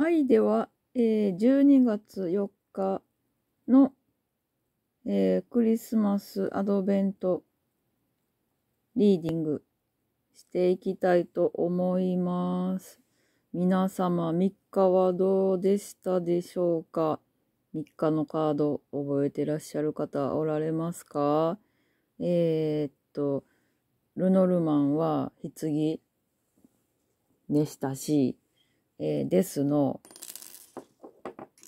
はい、では、えー、12月4日の、えー、クリスマスアドベントリーディングしていきたいと思います。皆様3日はどうでしたでしょうか ?3 日のカード覚えてらっしゃる方おられますかえー、っと、ルノルマンは棺でしたし、えー、ですの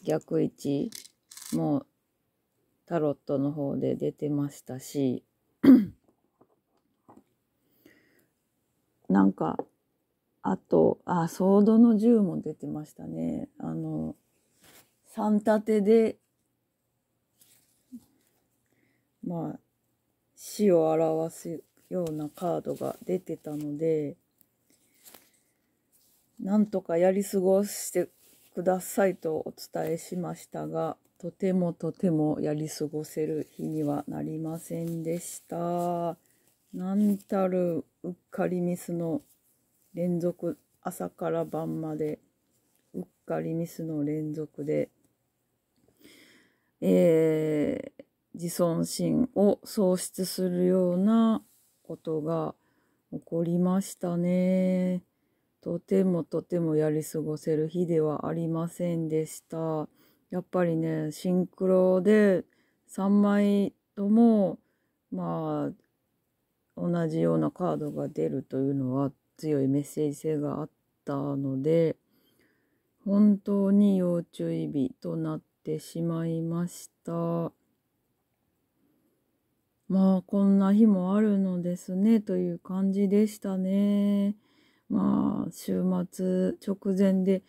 逆位置もタロットの方で出てましたし なんかあとあソードの銃も出てましたねあの3立てでまあ死を表すようなカードが出てたのでなんとかやり過ごしてくださいとお伝えしましたが、とてもとてもやり過ごせる日にはなりませんでした。なんたるうっかりミスの連続、朝から晩まで、うっかりミスの連続で、えー、自尊心を喪失するようなことが起こりましたね。とてもとてもやり過ごせる日ではありませんでした。やっぱりね、シンクロで3枚とも、まあ、同じようなカードが出るというのは強いメッセージ性があったので、本当に要注意日となってしまいました。まあこんな日もあるのですねという感じでしたね。まあ、週末直前で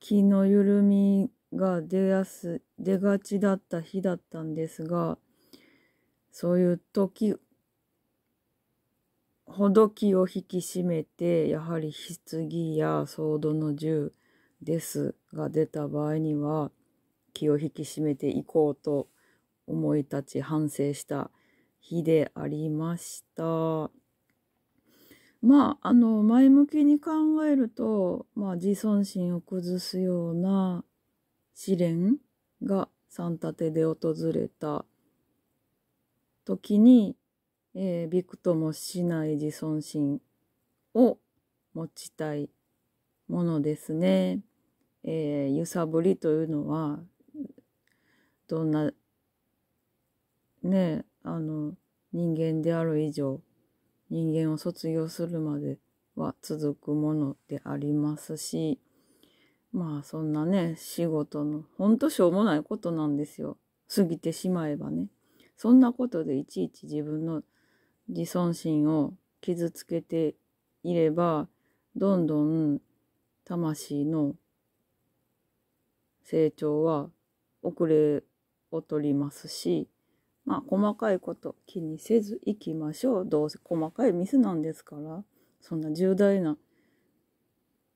気の緩みが出やす、出がちだった日だったんですが、そういう時ほど気を引き締めて、やはり棺やソードの銃ですが出た場合には、気を引き締めていこうと思い立ち反省した日でありました。まあ、あの、前向きに考えると、まあ、自尊心を崩すような試練が三立てで訪れた時に、えー、びくともしない自尊心を持ちたいものですね。えー、揺さぶりというのは、どんな、ね、あの、人間である以上、人間を卒業するまでは続くものでありますし、まあそんなね、仕事の、ほんとしょうもないことなんですよ。過ぎてしまえばね。そんなことでいちいち自分の自尊心を傷つけていれば、どんどん魂の成長は遅れを取りますし、まあ、細かいこと気にせず行きましょう。どうせ細かいミスなんですから、そんな重大な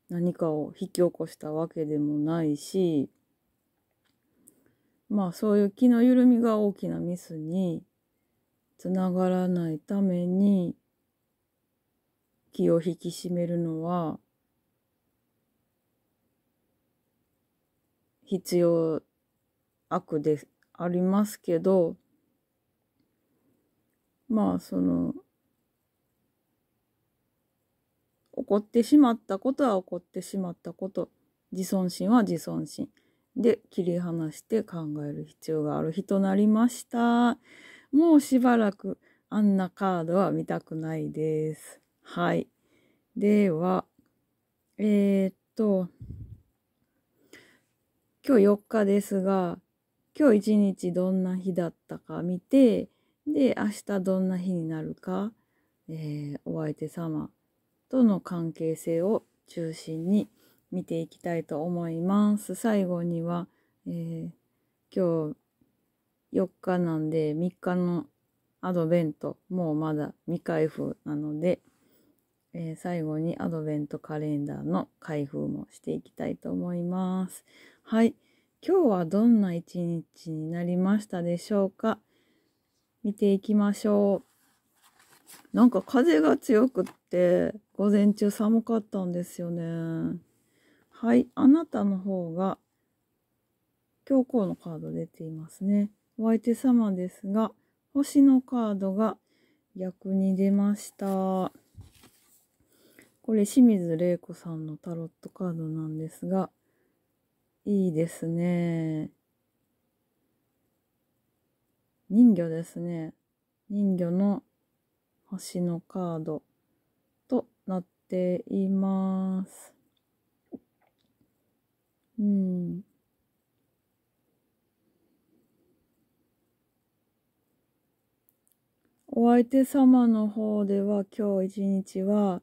何かを引き起こしたわけでもないし、まあそういう気の緩みが大きなミスにつながらないために気を引き締めるのは必要悪でありますけど、まあ、その、怒ってしまったことは怒ってしまったこと、自尊心は自尊心で切り離して考える必要がある日となりました。もうしばらくあんなカードは見たくないです。はい。では、えー、っと、今日4日ですが、今日一日どんな日だったか見て、で、明日どんな日になるか、えー、お相手様との関係性を中心に見ていきたいと思います。最後には、えー、今日4日なんで3日のアドベント、もうまだ未開封なので、えー、最後にアドベントカレンダーの開封もしていきたいと思います。はい。今日はどんな一日になりましたでしょうか見ていきましょう。なんか風が強くって、午前中寒かったんですよね。はい、あなたの方が、教皇のカード出ていますね。お相手様ですが、星のカードが逆に出ました。これ、清水玲子さんのタロットカードなんですが、いいですね。人魚ですね。人魚の星のカードとなっています。うん。お相手様の方では今日一日は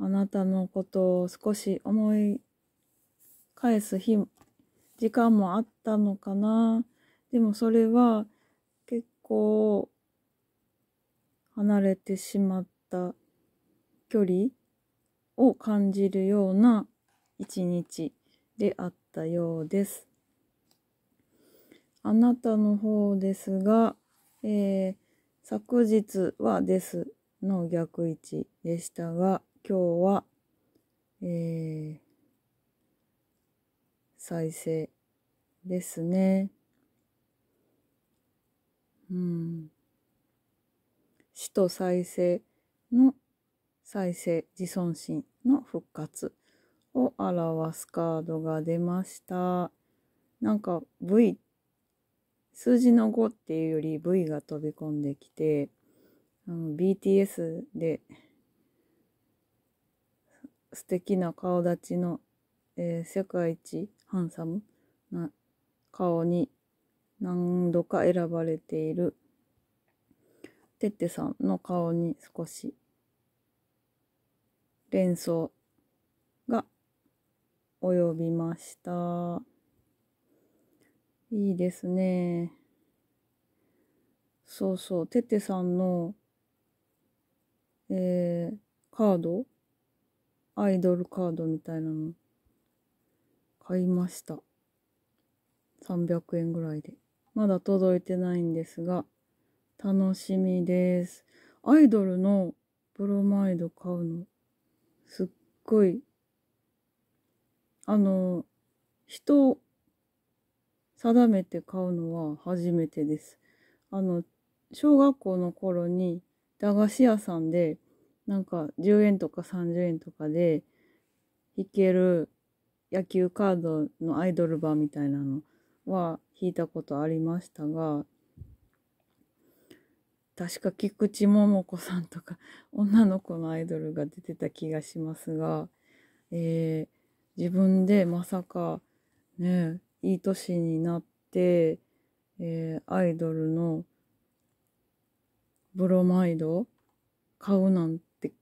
あなたのことを少し思い返す日、時間もあったのかな。でもそれはこう、離れてしまった距離を感じるような一日であったようです。あなたの方ですが、えー、昨日はですの逆位置でしたが、今日は、えー、再生ですね。うん、死と再生の再生自尊心の復活を表すカードが出ました。なんか V 数字の5っていうより V が飛び込んできてあの BTS で素敵な顔立ちの、えー、世界一ハンサムな顔に何度か選ばれているてってさんの顔に少し連想が及びました。いいですね。そうそう、ててさんの、えー、カードアイドルカードみたいなの買いました。300円ぐらいで。まだ届いてないんですが、楽しみです。アイドルのブロマイド買うの、すっごい、あの、人、定めて買うのは初めてです。あの、小学校の頃に駄菓子屋さんで、なんか10円とか30円とかで弾ける野球カードのアイドル版みたいなのは弾いたことありましたが、確か菊池桃子さんとか 女の子のアイドルが出てた気がしますが、えー、自分でまさかねいい年になって、えー、アイドルのブロマイド買うなんて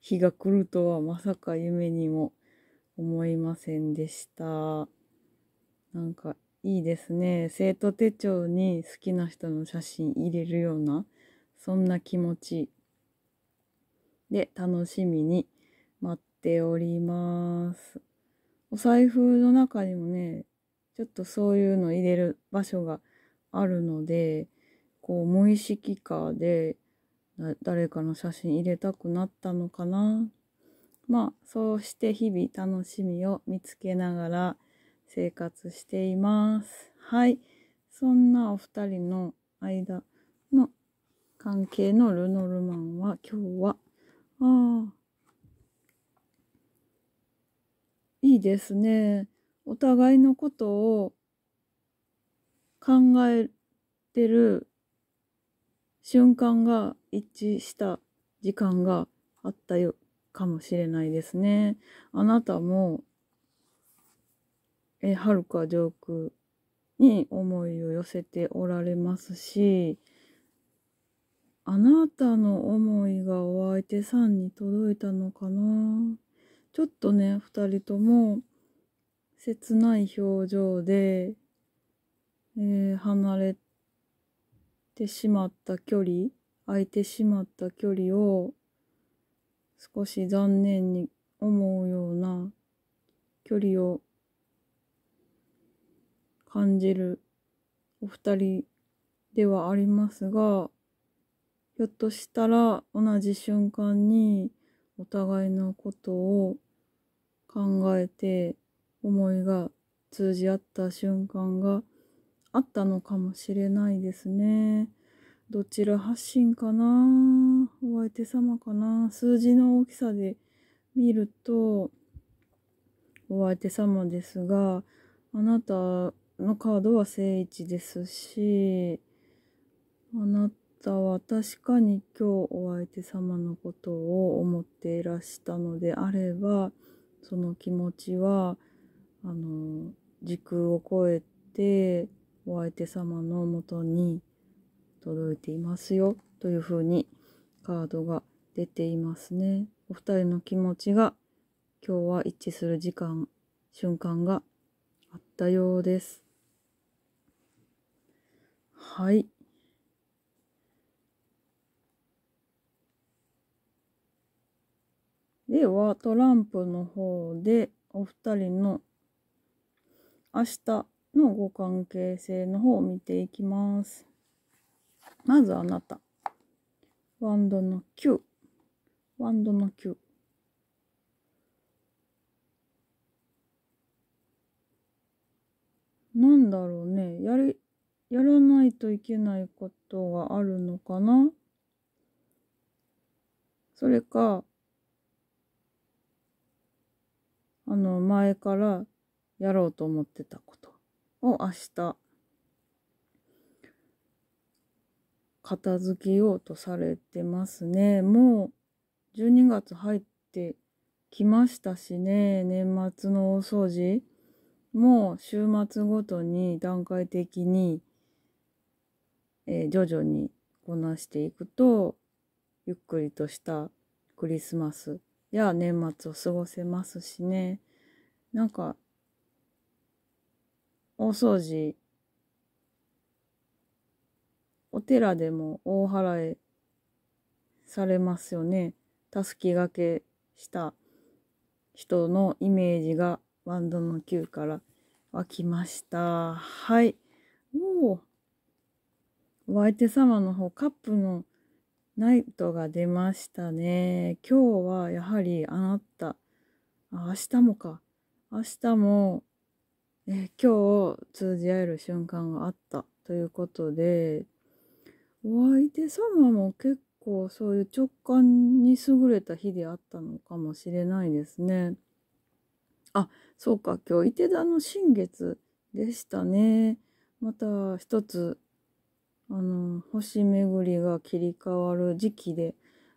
日が来るとはまさか夢にも思いませんでした。なんかいいですね。生徒手帳に好きな人の写真入れるような、そんな気持ちで楽しみに待っております。お財布の中にもね、ちょっとそういうの入れる場所があるので、こう無意識化で誰かの写真入れたくなったのかな。まあそうして日々楽しみを見つけながら生活しています。はい。そんなお二人の間の関係のルノルマンは今日は、ああ、いいですね。お互いのことを考えてる瞬間が一致した時間があったよかもしれないですね。あなたもえはるか上空に思いを寄せておられますし、あなたの思いがお相手さんに届いたのかなちょっとね、二人とも切ない表情で、えー、離れてしまった距離、空いてしまった距離を少し残念に思うような距離を感じるお二人ではありますが、ひょっとしたら同じ瞬間にお互いのことを考えて思いが通じ合った瞬間があったのかもしれないですね。どちら発信かなお相手様かな数字の大きさで見るとお相手様ですが、あなたのカードは正位置ですし、あなたは確かに今日お相手様のことを思っていらしたのであれば、その気持ちは、あの、時空を超えて、お相手様のもとに届いていますよ、というふうにカードが出ていますね。お二人の気持ちが今日は一致する時間、瞬間があったようです。はい。では、トランプの方で、お二人の明日のご関係性の方を見ていきます。まずあなた。ワンドの9。ワンドの9。なんだろうね。やり、やらないといけないことがあるのかなそれか、あの、前からやろうと思ってたことを明日、片付けようとされてますね。もう12月入ってきましたしね、年末の大掃除もう週末ごとに段階的にえー、徐々にこなしていくとゆっくりとしたクリスマスや年末を過ごせますしねなんか大掃除お寺でも大払いされますよね。たすきがけした人のイメージがワンドの9から湧きました。はい。おお。お相手様の方、カップのナイトが出ましたね。今日はやはりあなた、あ明日もか。明日も、え今日通じ合える瞬間があったということで、お相手様も結構そういう直感に優れた日であったのかもしれないですね。あ、そうか、今日、池手座の新月でしたね。また一つあの、星巡りが切り替わる時期で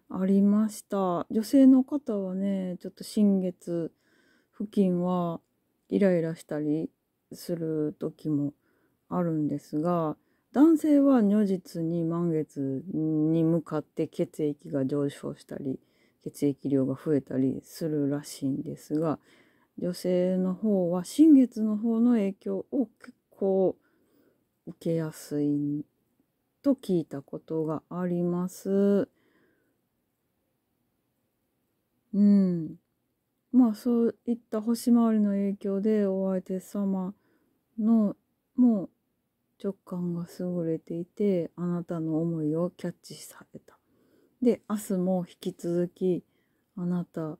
ありました。女性の方はね、ちょっと新月付近はイライラしたりする時もあるんですが、男性は如実に満月に向かって血液が上昇したり、血液量が増えたりするらしいんですが、女性の方は新月の方の影響を結構受けやすいんと聞いたことがあります。うん。まあそういった星回りの影響でお相手様のもう直感が優れていてあなたの思いをキャッチされた。で明日も引き続きあなた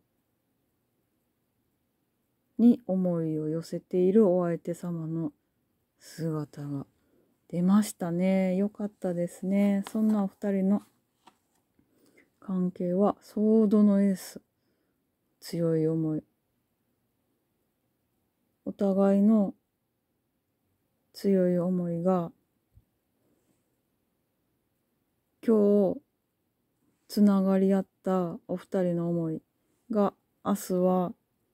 に思いを寄せているお相手様の姿が出ましたね。よかったですね。そんなお二人の関係は、ソードのエース。強い思い。お互いの強い思いが、今日、つながり合ったお二人の思いが、明日は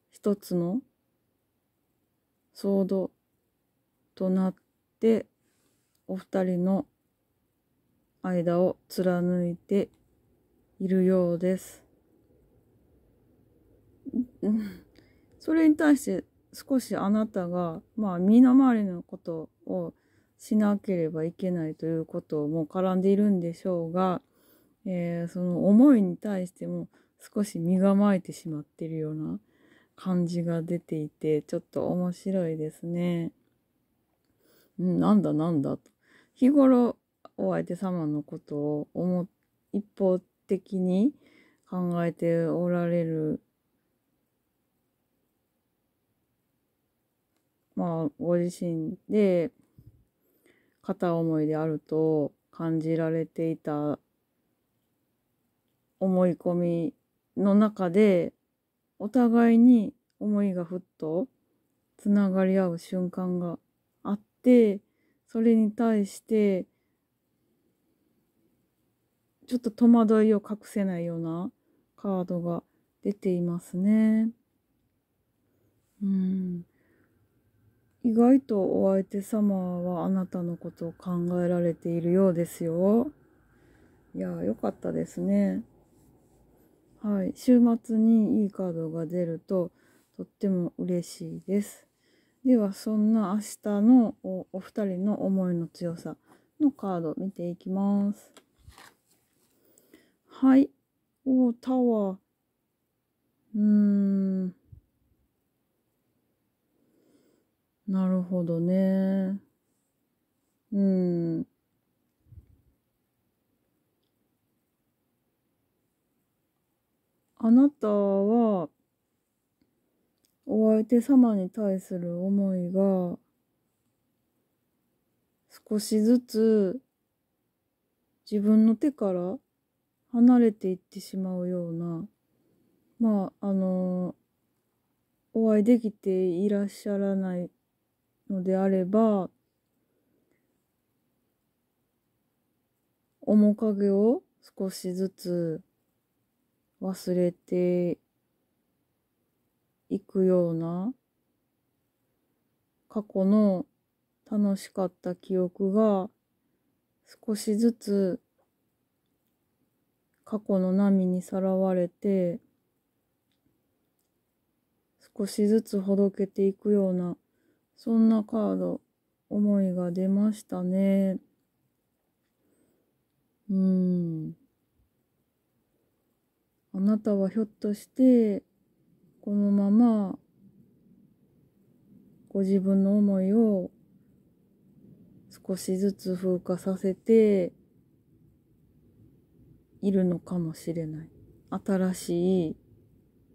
一つのソードとなってお二人の間を貫いているようです。それに対して少しあなたが、まあ、身の回りのことをしなければいけないということも絡んでいるんでしょうが、えー、その思いに対しても少し身構えてしまっているような感じが出ていて、ちょっと面白いですね。うん、なんだなんだと日頃お相手様のことを思一方的に考えておられるまあご自身で片思いであると感じられていた思い込みの中でお互いに思いがふっとつながり合う瞬間があってそれに対してちょっと戸惑いを隠せないようなカードが出ていますね。うん。意外とお相手様はあなたのことを考えられているようですよ。いやー、よかったですね。はい。週末にいいカードが出るととっても嬉しいです。ではそんな明日のおお二人の思いの強さのカード見ていきます。はい。おタワー。うーん。なるほどね。うん。あなたは、お相手様に対する思いが少しずつ自分の手から離れていってしまうようなまああのお会いできていらっしゃらないのであれば面影を少しずつ忘れていくような過去の楽しかった記憶が少しずつ過去の波にさらわれて少しずつほどけていくようなそんなカード思いが出ましたねうんあなたはひょっとしてこのままご自分の思いを少しずつ風化させているのかもしれない。新しい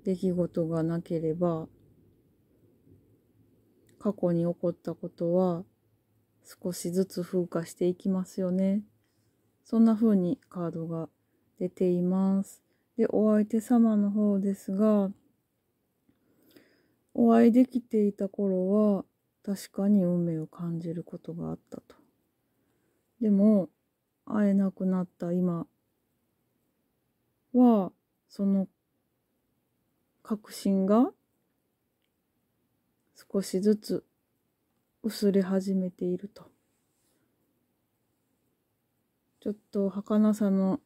出来事がなければ過去に起こったことは少しずつ風化していきますよね。そんな風にカードが出ています。で、お相手様の方ですが、お会いできていた頃は確かに運命を感じることがあったと。でも会えなくなった今はその確信が少しずつ薄れ始めていると。ちょっと儚さの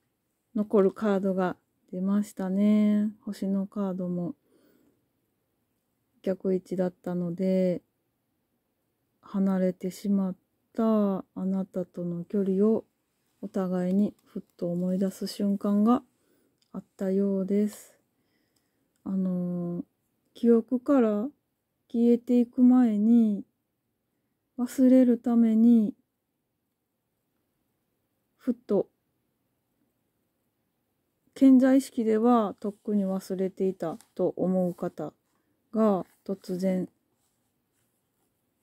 残るカードが出ましたね。星のカードも脚位置だったので離れてしまったあなたとの距離をお互いにふっと思い出す瞬間があったようです。あの記憶から消えていく前に忘れるためにふっと健在意識ではとっくに忘れていたと思う方が突然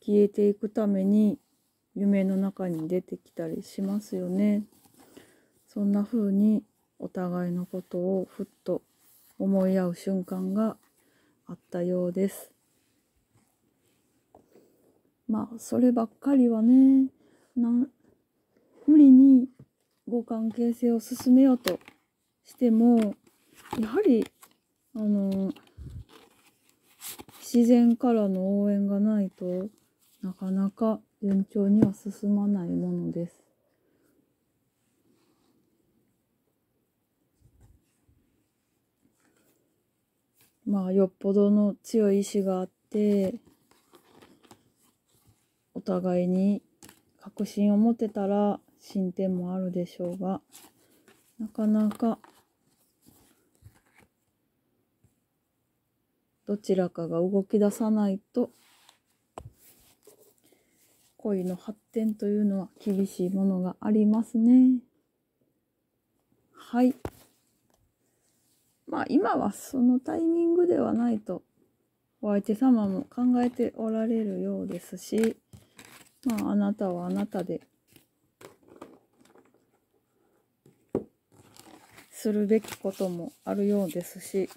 消えていくために夢の中に出てきたりしますよね。そんな風にお互いのことをふっと思い合う瞬間があったようです。まあそればっかりはねな無理に互関係性を進めようとしてもやはりあのー自然からの応援がないとなかなか順調には進まないものです。まあよっぽどの強い意志があってお互いに確信を持てたら進展もあるでしょうがなかなかどちらかが動き出さないと恋の発展というのは厳しいものがありますね。はい。まあ今はそのタイミングではないとお相手様も考えておられるようですし、まああなたはあなたでするべきこともあるようですし。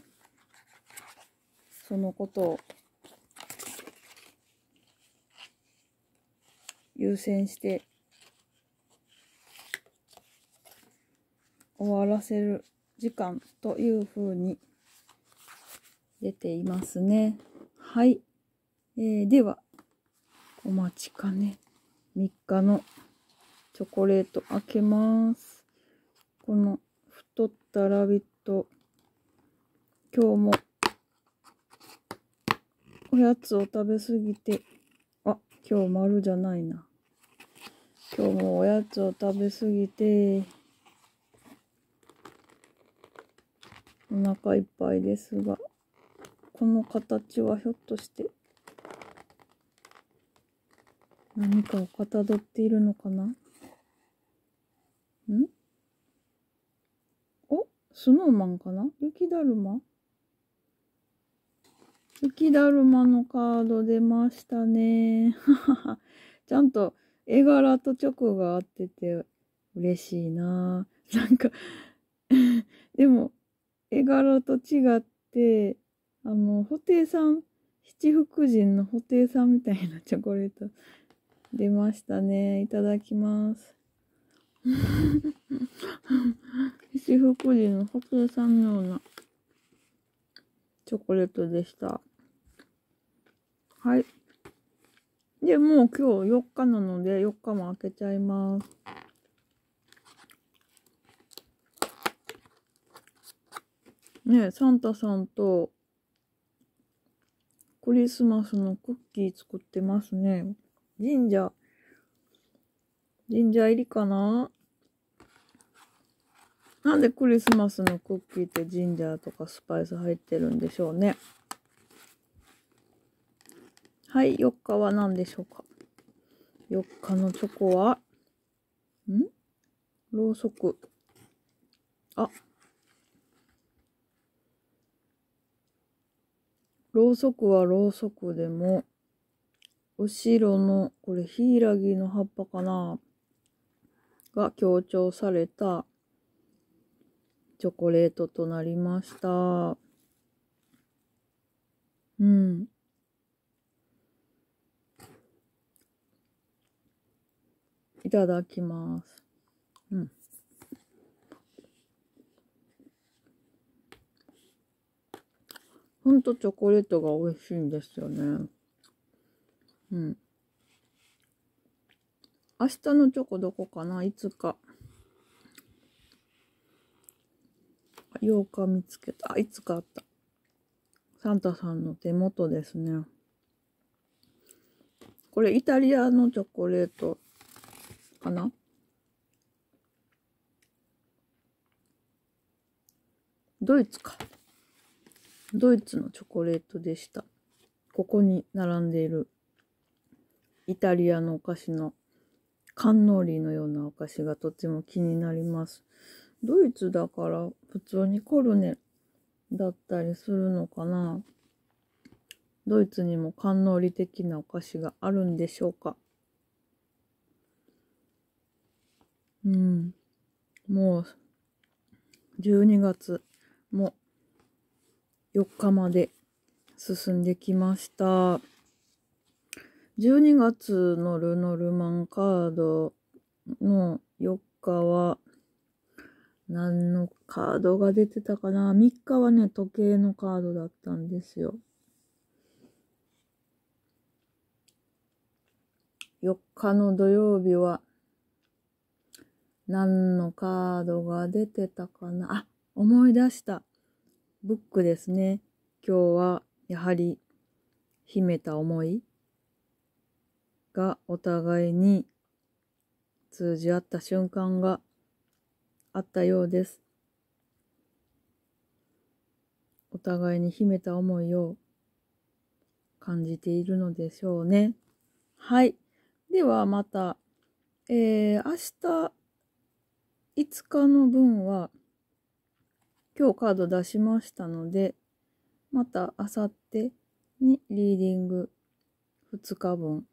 そのことを優先して終わらせる時間というふうに出ていますね。はい。えー、では、お待ちかね。3日のチョコレート開けます。この太ったラビット、今日もおやつを食べすぎて、あ、今日丸じゃないな。今日もおやつを食べすぎて、お腹いっぱいですが、この形はひょっとして、何かをかたどっているのかなんおスノーマンかな雪だるま雪だるまのカード出ましたね。ちゃんと絵柄とチョコが合ってて嬉しいな。なんか でも、絵柄と違って、あの、布袋さん、七福神の布袋さんみたいなチョコレート 出ましたね。いただきます。七福神の布袋さんのようなチョコレートでした。はい。で、もう今日4日なので、4日も開けちゃいます。ねサンタさんとクリスマスのクッキー作ってますね。神社、神社入りかななんでクリスマスのクッキーって神社とかスパイス入ってるんでしょうね。はい、4日は何でしょうか。4日のチョコは、んろうそく。あ。ろうそくはろうそくでも、お城の、これ、ヒイラギの葉っぱかなが強調されたチョコレートとなりました。うん。いただきます。うん。ほんとチョコレートが美味しいんですよね。うん。明日のチョコどこかないつか。8日見つけた。あ、いつかあった。サンタさんの手元ですね。これイタリアのチョコレートかなドイツか。ドイツのチョコレートでした。ここに並んでいるイタリアのお菓子のカンノーリーのようなお菓子がとても気になります。ドイツだから普通にコルネだったりするのかなドイツにもカンノーリ的なお菓子があるんでしょうかうん。もう、12月も4日まで進んできました。12月のルノルマンカードの4日は、何のカードが出てたかな ?3 日はね、時計のカードだったんですよ。4日の土曜日は、何のカードが出てたかなあ、思い出した。ブックですね。今日はやはり秘めた思いがお互いに通じ合った瞬間があったようです。お互いに秘めた思いを感じているのでしょうね。はい。ではまた、えー、明日、5日の分は、今日カード出しましたので、またあさってにリーディング2日分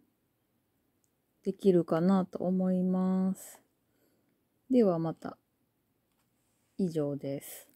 できるかなと思います。ではまた以上です。